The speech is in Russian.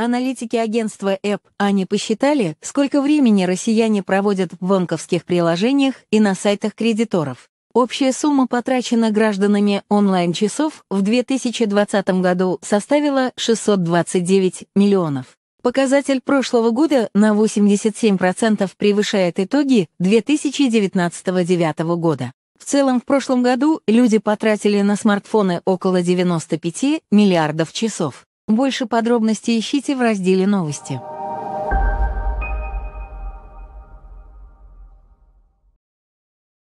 Аналитики агентства App они посчитали, сколько времени россияне проводят в банковских приложениях и на сайтах кредиторов. Общая сумма потрачена гражданами онлайн-часов в 2020 году составила 629 миллионов. Показатель прошлого года на 87% превышает итоги 2019-2009 года. В целом в прошлом году люди потратили на смартфоны около 95 миллиардов часов. Больше подробностей ищите в разделе «Новости».